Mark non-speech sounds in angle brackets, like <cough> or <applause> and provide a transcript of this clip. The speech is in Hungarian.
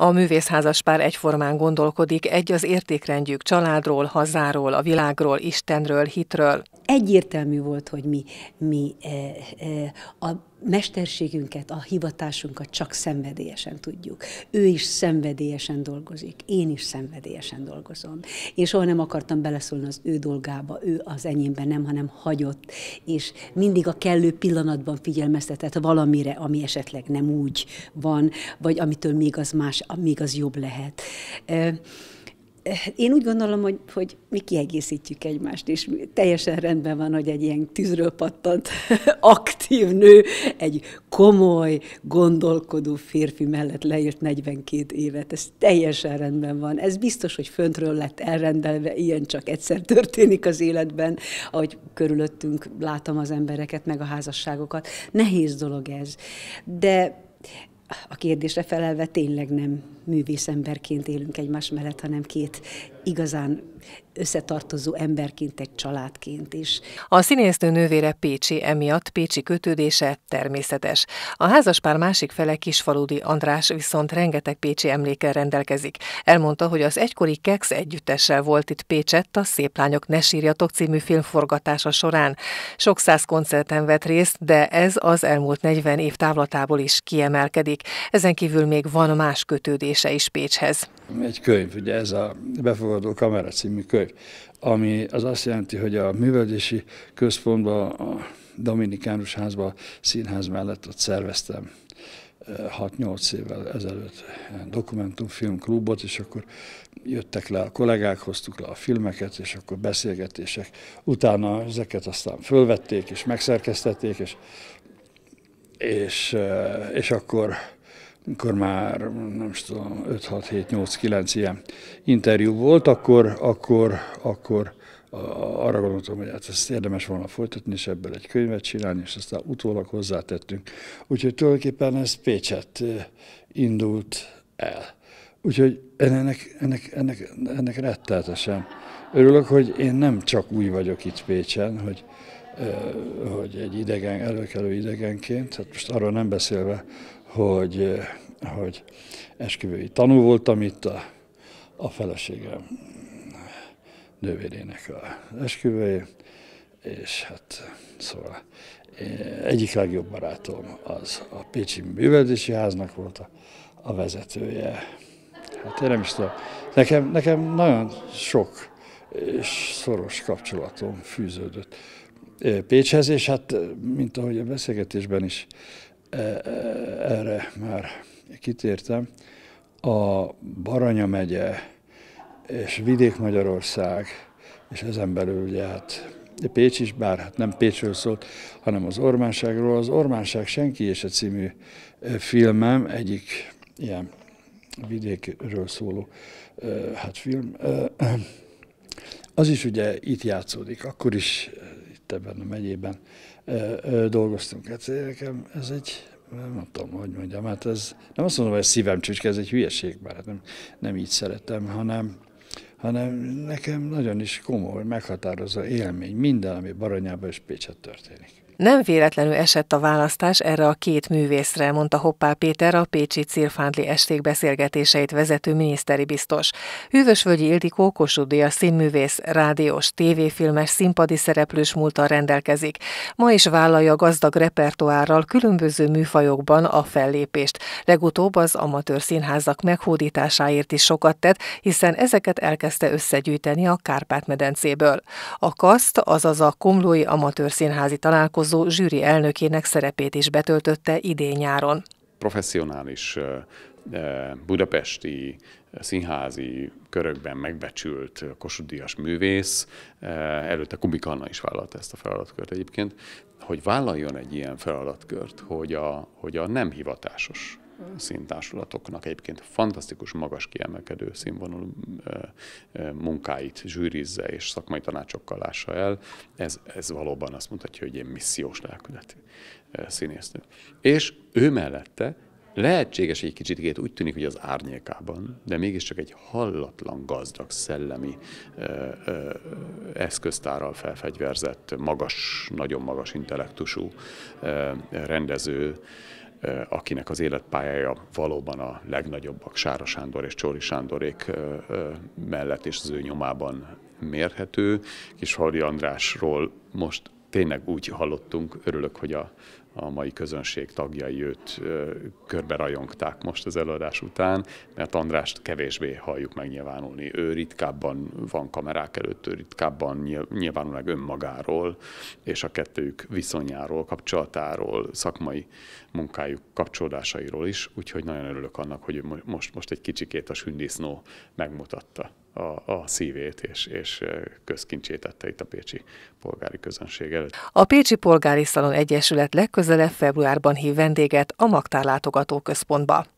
A művészházas pár egyformán gondolkodik, egy az értékrendjük családról, hazáról, a világról, Istenről, hitről. Egyértelmű volt, hogy mi, mi e, e, a mesterségünket, a hivatásunkat csak szenvedélyesen tudjuk. Ő is szenvedélyesen dolgozik, én is szenvedélyesen dolgozom. Én soha nem akartam beleszólni az ő dolgába, ő az enyémben nem, hanem hagyott, és mindig a kellő pillanatban figyelmeztetett valamire, ami esetleg nem úgy van, vagy amitől még az más, még az jobb lehet én úgy gondolom, hogy, hogy mi kiegészítjük egymást, és teljesen rendben van, hogy egy ilyen tűzről pattant <laughs> aktív nő egy komoly, gondolkodó férfi mellett leírt 42 évet. Ez teljesen rendben van. Ez biztos, hogy föntről lett elrendelve, ilyen csak egyszer történik az életben, ahogy körülöttünk látom az embereket, meg a házasságokat. Nehéz dolog ez. De a kérdésre felelve tényleg nem művészemberként élünk egymás mellett, hanem két igazán összetartozó emberként, egy családként is. A színésznő nővére Pécsi, emiatt Pécsi kötődése természetes. A házaspár másik fele Kisfaludi András viszont rengeteg pécsi emlékkel rendelkezik. Elmondta, hogy az egykori Kex együttessel volt itt Pécsett a Szép Lányok Ne Sírjatok című film forgatása során. Sok száz koncerten vett részt, de ez az elmúlt 40 év távlatából is kiemelkedik. Ezen kívül még van más kötődése is Pécshez egy könyv, ugye ez a Befogadó Kamera című könyv, ami az azt jelenti, hogy a művelési központban, a Dominikánus házban, színház mellett ott szerveztem 6-8 évvel ezelőtt dokumentumfilmklubot, és akkor jöttek le a kollégák, hoztuk le a filmeket, és akkor beszélgetések. Utána ezeket aztán fölvették, és megszerkesztették, és, és, és akkor amikor már nem is tudom, 5, 6, 7, 8, 9 ilyen interjú volt, akkor, akkor, akkor arra gondoltam, hogy hát ezt érdemes volna folytatni, és ebből egy könyvet csinálni, és aztán utólag hozzátettünk. Úgyhogy tulajdonképpen ez Pécset indult el. Úgyhogy ennek, ennek, ennek, ennek retteltesen örülök, hogy én nem csak úgy vagyok itt Pécsen, hogy, hogy egy idegen, előkelő idegenként, hát most arról nem beszélve, hogy, eh, hogy esküvői tanú voltam itt a, a feleségem nővérének a esküvői és hát szóval eh, egyik legjobb barátom az a Pécsi Műveldési Háznak volt a, a vezetője. Hát én nem is tudom. Nekem, nekem nagyon sok és szoros kapcsolatom fűződött eh, Pécshez, és hát, mint ahogy a beszélgetésben is erre már kitértem, a Baranya megye és Vidék Magyarország, és ezen belül ugye hát Pécs is, bár hát nem Pécsről szólt, hanem az Ormánságról. Az Ormánság senki és a című filmem, egyik ilyen vidékről szóló hát film, az is ugye itt játszódik, akkor is itt ebben a megyében dolgoztunk. Hát nekem ez egy nem tudom, hogy mondjam, hát ez nem azt mondom, hogy ez szívem csücske, ez egy hülyeség, bár hát nem, nem így szeretem, hanem, hanem nekem nagyon is komoly, meghatározó élmény minden, ami Baranyában és Pécset történik. Nem véletlenül esett a választás erre a két művészre, mondta Hoppá Péter, a Pécsi Cirfántli esték beszélgetéseit vezető miniszteri biztos. Hűvösvölgyi Ildikó Kossuth színművész, rádiós, tévéfilmes, színpadi szereplős múltal rendelkezik. Ma is vállalja gazdag repertoárral különböző műfajokban a fellépést. Legutóbb az amatőr színházak meghódításáért is sokat tett, hiszen ezeket elkezdte összegyűjteni a Kárpát-medencéből. A KASZT, azaz a Komlói Amatőr Színházi Találkozó foglalkozó zsűri elnökének szerepét is betöltötte idén nyáron. Professzionális budapesti színházi körökben megbecsült kosudias művész, előtte Kubik Anna is vállalta ezt a feladatkört egyébként, hogy vállaljon egy ilyen feladatkört, hogy a, hogy a nem hivatásos színtársulatoknak egyébként fantasztikus, magas kiemelkedő színvonalú munkáit zsűrizze és szakmai tanácsokkal lássa el, ez, ez valóban azt mutatja, hogy ilyen missziós lelkületű színésznő. És ő mellette lehetséges egy kicsit, úgy tűnik, hogy az árnyékában, de mégiscsak egy hallatlan gazdag szellemi ö, ö, eszköztárral felfegyverzett, magas, nagyon magas intellektusú ö, rendező, akinek az életpályája valóban a legnagyobbak, Sára Sándor és Csóri Sándorék mellett és az ő nyomában mérhető. Kis Hori Andrásról most tényleg úgy hallottunk, örülök, hogy a, a mai közönség tagjai őt körbe rajongták most az előadás után, mert Andrást kevésbé halljuk megnyilvánulni. Ő ritkábban van kamerák előtt, ő ritkábban nyilvánul meg önmagáról, és a kettőjük viszonyáról, kapcsolatáról, szakmai munkájuk kapcsolódásairól is, úgyhogy nagyon örülök annak, hogy most, most egy kicsikét a sündisznó megmutatta a, a szívét és, és közkincsét tette itt a Pécsi polgári közönség előtt. A Pécsi Polgári Szalon Egyesület legközelebb februárban hív vendéget a Magtár Központba.